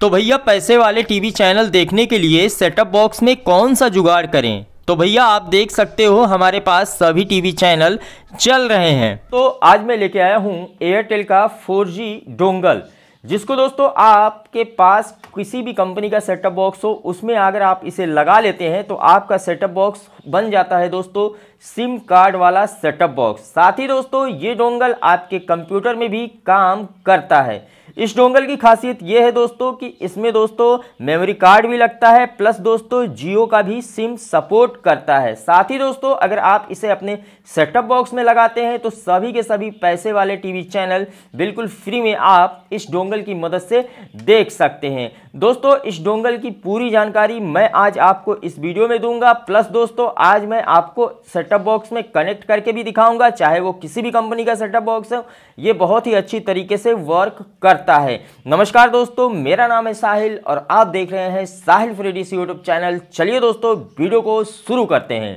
तो भैया पैसे वाले टीवी चैनल देखने के लिए सेटअप बॉक्स में कौन सा जुगाड़ करें तो भैया आप देख सकते हो हमारे पास सभी टीवी चैनल चल रहे हैं तो आज मैं लेके आया हूँ एयरटेल का 4G डोंगल जिसको दोस्तों आपके पास किसी भी कंपनी का सेटअप बॉक्स हो उसमें अगर आप इसे लगा लेते हैं तो आपका सेटअप बॉक्स बन जाता है दोस्तों सिम कार्ड वाला सेटअप बॉक्स साथ ही दोस्तों ये डोंगल आपके कंप्यूटर में भी काम करता है इस डोंगल की खासियत यह है दोस्तों कि इसमें दोस्तों मेमोरी कार्ड भी लगता है प्लस दोस्तों जियो का भी सिम सपोर्ट करता है साथ ही दोस्तों अगर आप इसे अपने सेटअप बॉक्स में लगाते हैं तो सभी के सभी पैसे वाले टीवी चैनल बिल्कुल फ्री में आप इस डोंगल की मदद से देख सकते हैं दोस्तों इस डोंगल की पूरी जानकारी मैं आज आपको इस वीडियो में दूंगा प्लस दोस्तों आज मैं आपको सेटअप बॉक्स में कनेक्ट करके भी दिखाऊंगा चाहे वो किसी भी कंपनी का सेटअप बॉक्स हो ये बहुत ही अच्छी तरीके से वर्क करता है नमस्कार दोस्तों मेरा नाम है साहिल और आप देख रहे हैं साहिल फ्रेडीसी यूट्यूब चैनल चलिए दोस्तों वीडियो को शुरू करते हैं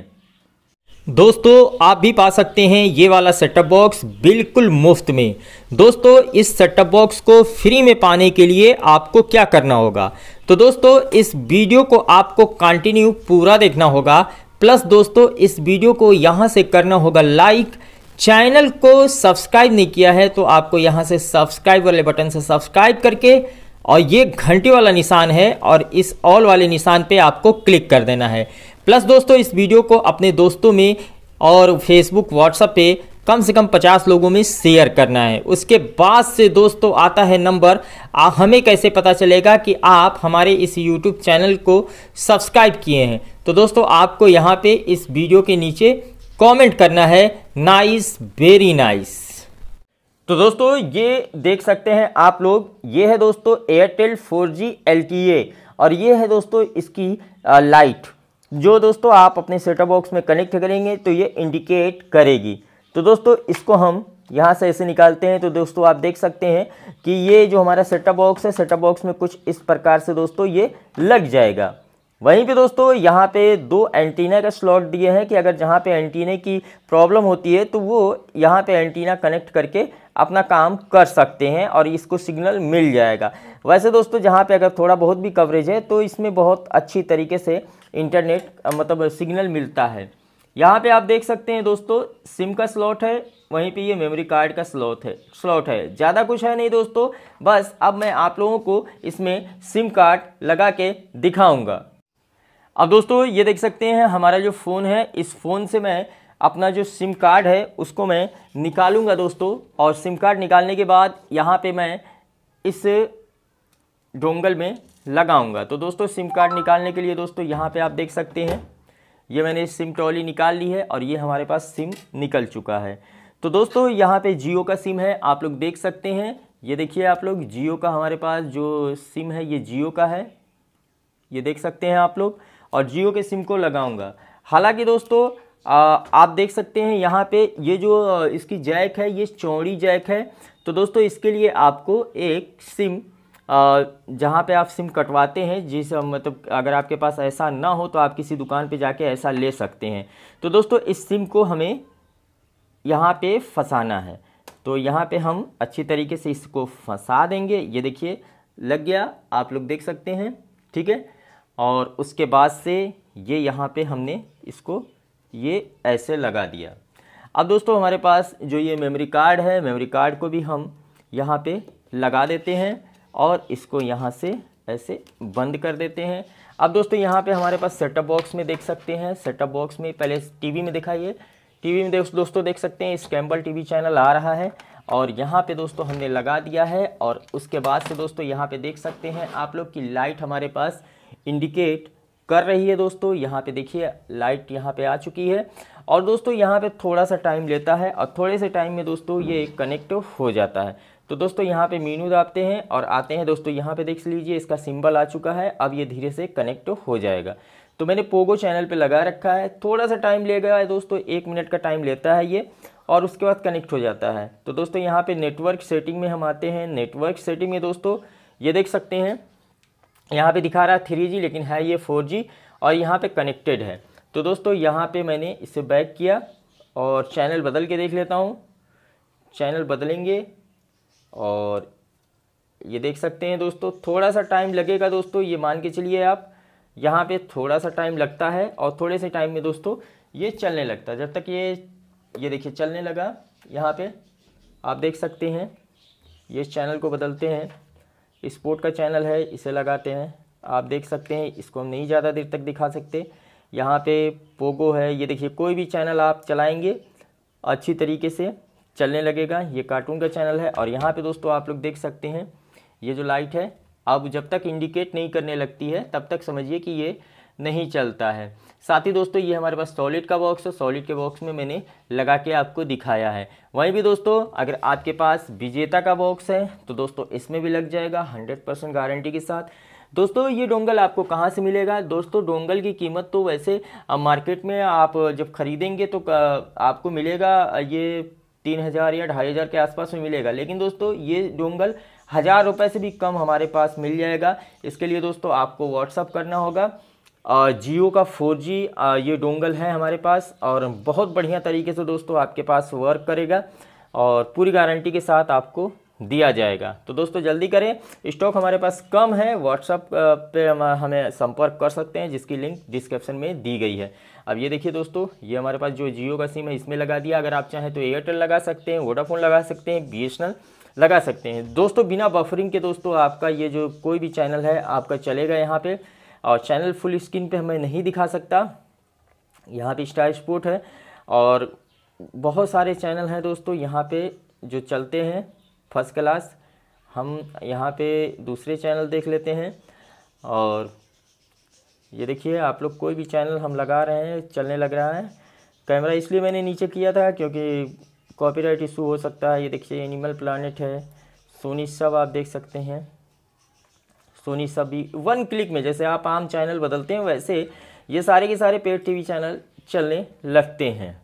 दोस्तों आप भी पा सकते हैं ये वाला सेटअप बॉक्स बिल्कुल मुफ्त में दोस्तों इस सेटअप बॉक्स को फ्री में पाने के लिए आपको क्या करना होगा तो दोस्तों इस वीडियो को आपको कंटिन्यू पूरा देखना होगा प्लस दोस्तों इस वीडियो को यहाँ से करना होगा लाइक चैनल को सब्सक्राइब नहीं किया है तो आपको यहाँ से सब्सक्राइब वाले बटन से सब्सक्राइब करके और ये घंटे वाला निशान है और इस ऑल वाले निशान पे आपको क्लिक कर देना है प्लस दोस्तों इस वीडियो को अपने दोस्तों में और फेसबुक व्हाट्सएप पे कम से कम 50 लोगों में शेयर करना है उसके बाद से दोस्तों आता है नंबर हमें कैसे पता चलेगा कि आप हमारे इस यूट्यूब चैनल को सब्सक्राइब किए हैं तो दोस्तों आपको यहाँ पे इस वीडियो के नीचे कमेंट करना है नाइस वेरी नाइस तो दोस्तों ये देख सकते हैं आप लोग ये है दोस्तों एयरटेल फोर जी और ये है दोस्तों इसकी लाइट जो दोस्तों आप अपने सेटअप बॉक्स में कनेक्ट करेंगे तो ये इंडिकेट करेगी तो दोस्तों इसको हम यहाँ से ऐसे निकालते हैं तो दोस्तों आप देख सकते हैं कि ये जो हमारा सेटअप बॉक्स है सेटअप बॉक्स में कुछ इस प्रकार से दोस्तों ये लग जाएगा वहीं पे दोस्तों यहाँ पे दो एंटीना का स्लॉट दिए हैं कि अगर जहाँ पे एंटीना की प्रॉब्लम होती है तो वो यहाँ पे एंटीना कनेक्ट करके अपना काम कर सकते हैं और इसको सिग्नल मिल जाएगा वैसे दोस्तों जहाँ पे अगर थोड़ा बहुत भी कवरेज है तो इसमें बहुत अच्छी तरीके से इंटरनेट मतलब सिग्नल मिलता है यहाँ पर आप देख सकते हैं दोस्तों सिम का स्लॉट है वहीं पे ये मेमोरी कार्ड का स्लॉट है स्लॉट है ज़्यादा कुछ है नहीं दोस्तों बस अब मैं आप लोगों को इसमें सिम कार्ड लगा के दिखाऊंगा अब दोस्तों ये देख सकते हैं हमारा जो फ़ोन है इस फ़ोन से मैं अपना जो सिम कार्ड है उसको मैं निकालूंगा दोस्तों और सिम कार्ड निकालने के बाद यहाँ पे मैं इस डोंगल में लगाऊंगा तो दोस्तों सिम कार्ड निकालने के लिए दोस्तों यहाँ पे आप देख सकते हैं ये मैंने सिम ट्रॉली निकाल ली है और ये हमारे पास सिम निकल चुका है तो दोस्तों यहाँ पर जियो का सिम है आप लोग देख सकते हैं ये देखिए आप लोग जियो का हमारे पास जो सिम है ये जियो का है ये देख सकते हैं आप लोग और जियो के सिम को लगाऊंगा हालांकि दोस्तों आप देख सकते हैं यहाँ पे ये जो इसकी जैक है ये चौड़ी जैक है तो दोस्तों इसके लिए आपको एक सिम जहाँ पे आप सिम कटवाते हैं जिस मतलब अगर आपके पास ऐसा ना हो तो आप किसी दुकान पे जाके ऐसा ले सकते हैं तो दोस्तों इस सिम को हमें यहाँ पे फंसाना है तो यहाँ पे हम अच्छी तरीके से इसको फंसा देंगे ये देखिए लग गया आप लोग देख सकते हैं ठीक है और उसके बाद से ये यहाँ पे हमने इसको ये ऐसे लगा दिया अब दोस्तों हमारे पास जो ये मेमोरी कार्ड है मेमोरी कार्ड को भी हम यहाँ पे लगा देते हैं और इसको यहाँ से ऐसे बंद कर देते हैं अब दोस्तों यहाँ पे हमारे पास सेटअप बॉक्स में देख सकते हैं सेटअप बॉक्स में पहले टीवी में दिखाइए टीवी में देख दोस्तों देख सकते हैं स्कैम्बल टीवी चैनल आ रहा है और यहाँ पे दोस्तों हमने लगा दिया है और उसके बाद से दोस्तों यहाँ पे देख सकते हैं आप लोग की लाइट हमारे पास इंडिकेट कर रही है दोस्तों यहाँ पे देखिए लाइट यहाँ पे आ चुकी है और दोस्तों यहाँ पे थोड़ा सा टाइम लेता है और थोड़े से टाइम में दोस्तों ये कनेक्ट हो जाता है तो दोस्तों यहाँ पे मीनू दाबते हैं और आते हैं दोस्तों यहाँ पे देख लीजिए इसका सिंबल आ चुका है अब ये धीरे से कनेक्ट हो जाएगा तो मैंने पोगो चैनल पे लगा रखा है थोड़ा सा टाइम ले गया है दोस्तों एक मिनट का टाइम लेता है ये और उसके बाद कनेक्ट हो जाता है तो दोस्तों यहाँ पर नेटवर्क सेटिंग में हम आते हैं नेटवर्क सेटिंग में दोस्तों ये देख सकते हैं यहाँ पे दिखा रहा है थ्री जी लेकिन है ये फोर जी और यहाँ पे कनेक्टेड है तो दोस्तों यहाँ पे मैंने इसे बैक किया और चैनल बदल के देख लेता हूँ चैनल बदलेंगे और ये देख सकते हैं दोस्तों थोड़ा सा टाइम लगेगा दोस्तों ये मान के चलिए आप यहाँ पे थोड़ा सा टाइम लगता है और थोड़े से टाइम में दोस्तों ये चलने लगता है जब तक ये ये देखिए चलने लगा यहाँ पे आप देख सकते हैं ये चैनल को बदलते हैं स्पोर्ट का चैनल है इसे लगाते हैं आप देख सकते हैं इसको हम नहीं ज़्यादा देर तक दिखा सकते यहाँ पे पोगो है ये देखिए कोई भी चैनल आप चलाएंगे अच्छी तरीके से चलने लगेगा ये कार्टून का चैनल है और यहाँ पे दोस्तों आप लोग देख सकते हैं ये जो लाइट है अब जब तक इंडिकेट नहीं करने लगती है तब तक समझिए कि ये नहीं चलता है साथ ही दोस्तों ये हमारे पास सॉलिड का बॉक्स है सॉलिड के बॉक्स में मैंने लगा के आपको दिखाया है वहीं भी दोस्तों अगर आपके पास विजेता का बॉक्स है तो दोस्तों इसमें भी लग जाएगा हंड्रेड परसेंट गारंटी के साथ दोस्तों ये डोंगल आपको कहाँ से मिलेगा दोस्तों डोंगल की कीमत तो वैसे मार्केट में आप जब खरीदेंगे तो आपको मिलेगा ये तीन हज़ार या ढाई हज़ार के आसपास में मिलेगा लेकिन दोस्तों ये डोंगल हज़ार रुपये से भी कम हमारे पास मिल जाएगा इसके लिए दोस्तों आपको व्हाट्सअप करना होगा जियो का 4G ये डोंगल है हमारे पास और बहुत बढ़िया तरीके से दोस्तों आपके पास वर्क करेगा और पूरी गारंटी के साथ आपको दिया जाएगा तो दोस्तों जल्दी करें स्टॉक हमारे पास कम है व्हाट्सअप पे हम हमें संपर्क कर सकते हैं जिसकी लिंक डिस्क्रिप्शन में दी गई है अब ये देखिए दोस्तों ये हमारे पास जो जियो का सिम है इसमें लगा दिया अगर आप चाहें तो एयरटेल लगा सकते हैं वोडाफोन लगा सकते हैं बी लगा सकते हैं दोस्तों बिना बफरिंग के दोस्तों आपका ये जो कोई भी चैनल है आपका चलेगा यहाँ पर और चैनल फुल स्क्रीन पे हमें नहीं दिखा सकता यहाँ पे स्टार स्पोर्ट है और बहुत सारे चैनल हैं दोस्तों यहाँ पे जो चलते हैं फर्स्ट क्लास हम यहाँ पे दूसरे चैनल देख लेते हैं और ये देखिए आप लोग कोई भी चैनल हम लगा रहे हैं चलने लग रहा है कैमरा इसलिए मैंने नीचे किया था क्योंकि कॉपीराइट इशू हो सकता है ये देखिए एनिमल प्लानट है सोनी सब आप देख सकते हैं सोनी सभी वन क्लिक में जैसे आप आम चैनल बदलते हैं वैसे ये सारे के सारे पेड टीवी चैनल चलने लगते हैं